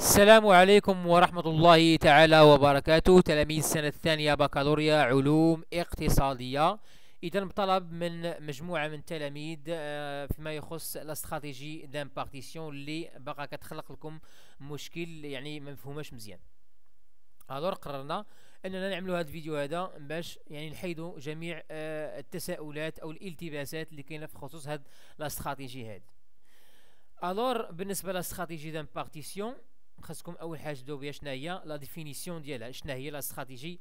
السلام عليكم ورحمة الله تعالى وبركاته تلاميذ السنة الثانية بكالوريا علوم اقتصادية إذا طلب من مجموعة من التلاميذ آه، فيما يخص الاستراتيجي بارتيسيون اللي بقى كتخلق لكم مشكل يعني ما مفهوماش مزيان هذور قررنا اننا نعملوا هذا الفيديو هذا باش يعني نحيدوا جميع آه، التساؤلات او الالتباسات اللي كاينه في خصوص هاد الاستراتيجي هذا الور بالنسبه لاستراتيجي بارتيسيون La définition حاجه la stratégie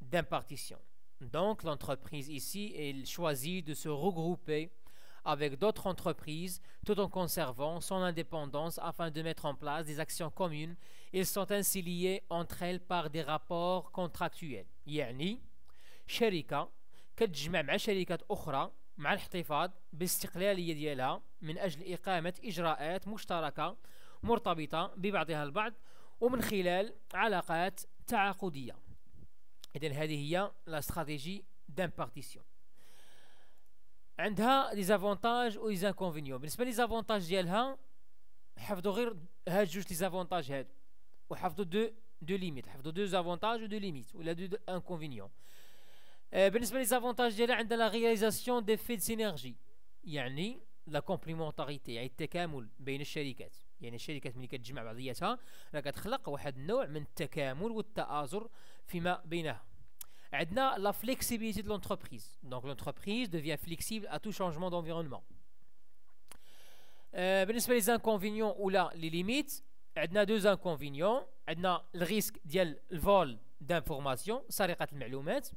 d'impartition donc l'entreprise ici elle choisit de se regrouper avec d'autres entreprises tout en conservant son indépendance afin de mettre en place des actions communes. Ils sont ainsi liés entre elles par des rapports contractuels. يعني شركة كتجمع مع شركات أخرى مع الاحتفاظ ديالها من أجل إقامة إجراءات مشتركة مرتبطة ببعضها البعض ومن خلال علاقات تعاقدية إذن هذه هي لا استراتيجي دامبارتيسيون عندها لي زافونتاج و لي زانكونفينيون بالنسبة لي زافونتاج ديالها حفظوا غير هاد جوج لي زافونتاج هادو وحفظوا دو دو ليميت حفظوا دو زافونتاج و دو ليميت ولا دو انكونفينيون آه، بالنسبة لي زافونتاج ديالها عندها لا رياليزاسيون دي في سينيرجي يعني لا كومبليمونتاريتي يعني التكامل بين الشركات يعني الشركات ملي كتجمع بعضياتها راه كتخلق واحد النوع من التكامل والتآزر فيما بينها عندنا لا فليكسيبيليتي دو لونتربريز دونك لونتربريز دوفيان فليكسيبل ا تو شونجمون دونفيرونمون بالنسبه لي زانكونفينيون ولا لي ليميت عندنا دو زانكونفينيون عندنا الريسك ديال الفول دانفورماسيون سرقه المعلومات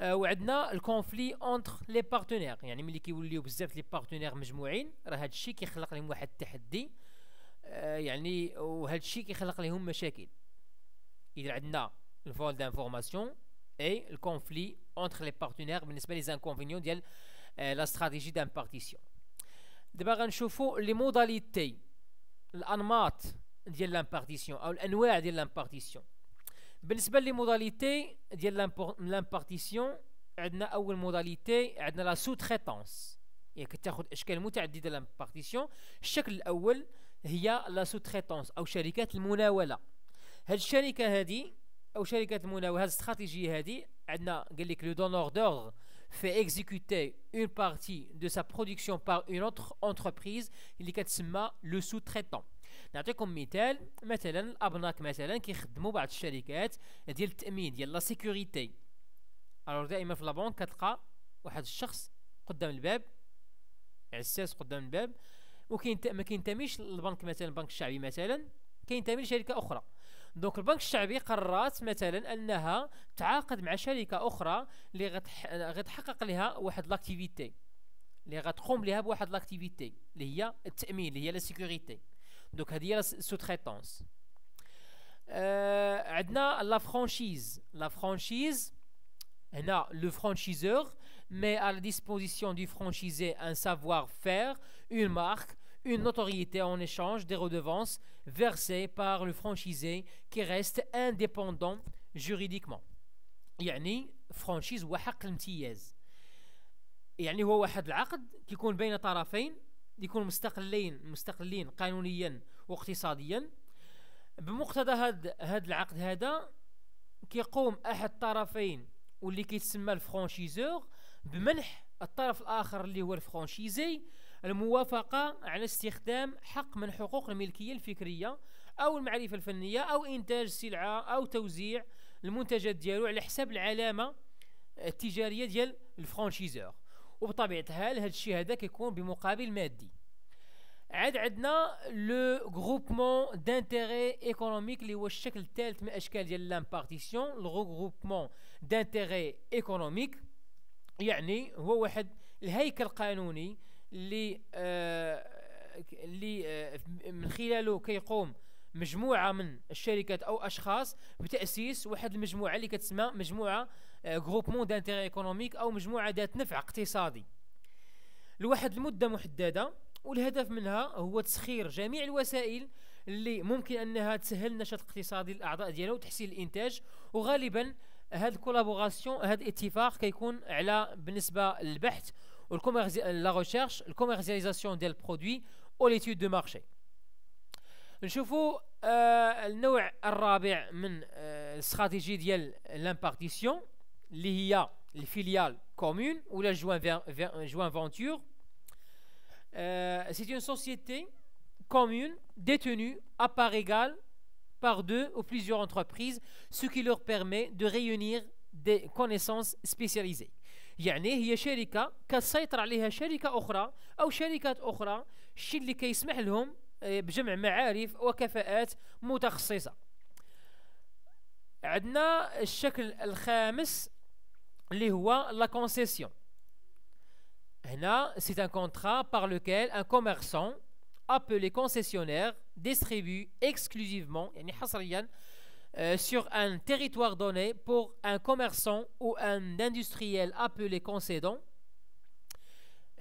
آه، وعندنا الكونفلي اونتر لي بارتنير يعني ملي كيوليو بزاف لي بارتنير مجموعين راه هذا الشيء كيخلق لهم واحد التحدي آه، يعني وهذا الشيء كيخلق لهم مشاكل اذا عندنا الفول دانفورماسيون اي الكونفلي اونتر لي بارتنير بالنسبه لي زانكونفينيون ديال آه، لا استراتيجي دامبارتيسيون دابا غنشوفوا لي موداليتي الانماط ديال لامبارتيسيون او الانواع ديال لامبارتيسيون Par rapport modalités de l'impartition, la première modalité est la sous-traitance. Je vais vous parler de l'impartition. La première modalité est la sous-traitance ou la stratégie de la sous-traitance. Cette stratégie, c'est que le donneur d'ordre fait exécuter une partie de sa production par une autre entreprise qui le sous-traitant. نعطيكم مثال مثلا الابناك مثلا كيخدموا بعض الشركات ديال التامين ديال لا سيكوريتي الوغ دائما في لابونك كتلقى واحد الشخص قدام الباب عساس قدام الباب وكاين ما كينتميش للبنك مثلا البنك الشعبي مثلا كينتمي لشركه اخرى دونك البنك الشعبي قررت مثلا انها تعاقد مع شركه اخرى اللي غتحقق لها واحد لاكتيفيتي اللي غتقوم لها بواحد لاكتيفيتي اللي هي التامين اللي هي لا سيكوريتي دوك sous هي السوتريتونس آه عندنا لا la franchise. فرانشيز هنا le franchiseur met à la disposition du franchisé un savoir-faire, une marque, une notoriété en échange des redevances versées par le franchisé qui reste indépendant juridiquement. يعني franchise وحق الامتياز يعني هو واحد العقد كيكون بين طرفين يكونوا مستقلين مستقلين قانونيا واقتصاديا بمقتضى هاد هاد العقد هذا كيقوم احد الطرفين واللي كيتسمى الفرانشيزور بمنح الطرف الاخر اللي هو الفرانشيزي الموافقه على استخدام حق من حقوق الملكيه الفكريه او المعرفه الفنيه او انتاج سلعه او توزيع المنتجات ديالو على حساب العلامه التجاريه ديال الفرانشيزور وبطبيعه الحال هذا الشيء هذا كيكون بمقابل مادي عاد عندنا لو غروبمون دانتيغي ايكونوميك اللي هو الشكل الثالث من اشكال ديال لامبارتيسيون غروبمون دانتيغي ايكونوميك يعني هو واحد الهيكل القانوني اللي آه اللي آه من خلاله كيقوم مجموعه من الشركات او اشخاص بتاسيس واحد المجموعه اللي كتسمى مجموعه مون دانتيغي ايكونوميك او مجموعه ذات نفع اقتصادي لواحد المده محدده والهدف منها هو تسخير جميع الوسائل اللي ممكن انها تسهل النشاط الاقتصادي للاعضاء ديالها وتحسين الانتاج وغالبا هاد الكولابوراسيون هاد الاتفاق كيكون على بالنسبه للبحث والكوميرز لا ريشيرش الكوميرسياليزاسيون ديال البرودوي او ليتود دو مارشي je vous le nom le de la stratégie de l'impartition c'est la filiale commune ou la joint-venture. c'est une société commune détenue à part égale par deux ou plusieurs entreprises ce qui leur permet de réunir des connaissances spécialisées c'est-à-dire que ce sont des sociétés qui ont une autre société ou une autre société qui leur permettent بجمع معارف وكفاءات متخصصة عندنا a الخامس اللي la concession. c'est un contrat par lequel un commerçant appelé concessionnaire distribue exclusivement euh, sur un territoire donné pour un commerçant ou un industriel appelé concédant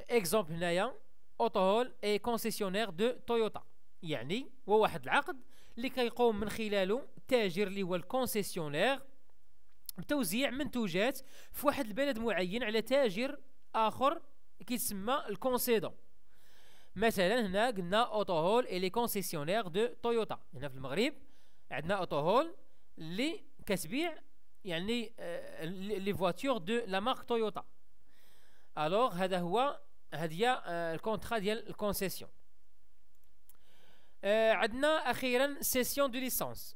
exemple هنايا اوتوهول اي كونسيسيونير دو تويوتا يعني هو واحد العقد اللي كيقوم من خلاله التاجر اللي هو الكونسيسيونير بتوزيع منتوجات في واحد البلد معين على تاجر اخر كيتسمى الكونسيدون مثلا هنا قلنا اوتوهول اي لي كونسيسيونير دو تويوتا هنا في المغرب عندنا اوتوهول اللي كتبيع يعني آه، لي فواتور دو لا مارك تويوتا الوغ هذا هو هدية الكونترا ديال الكونسيسيون عندنا اخيرا cession دو licence.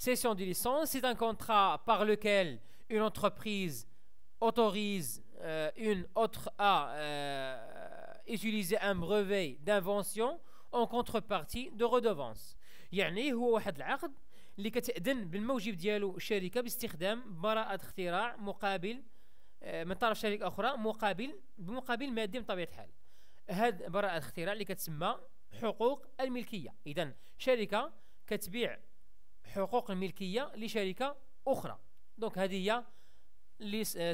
Cession de licence, c'est un contrat par lequel une entreprise autorise euh, une autre à euh, utiliser un brevet d'invention en contrepartie de redevance. يعني هو واحد العقد اللي كتأذن pour ديالو الشركة باستخدام براءة اختراع مقابل آه، من طرف شركه اخرى مقابل بمقابل مادي بطبيعه الحال هاد براءه اختراع اللي كتسمى حقوق الملكيه اذا شركه كتبيع حقوق الملكيه لشركه اخرى دونك هذه هي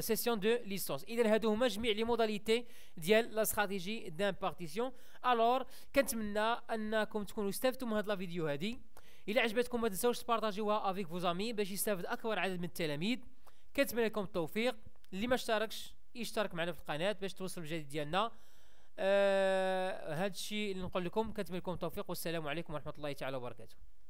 سيسيون دو ليسونس اذا هادو هما جميع لي موداليتي ديال لا استراتيجي بارتيسيون الور كنتمنى انكم تكونوا استفدتوا من هاد لا فيديو هادي الا عجبتكم ما تنساوش تبارطاجيوها افيك فوزامي باش يستافد اكبر عدد من التلاميذ كنتمنى لكم التوفيق اللي ما اشتركش يشترك معنا في القناه باش توصل الجديد ديالنا آه الشيء اللي نقول لكم كنتمنى لكم التوفيق والسلام عليكم ورحمه الله تعالى وبركاته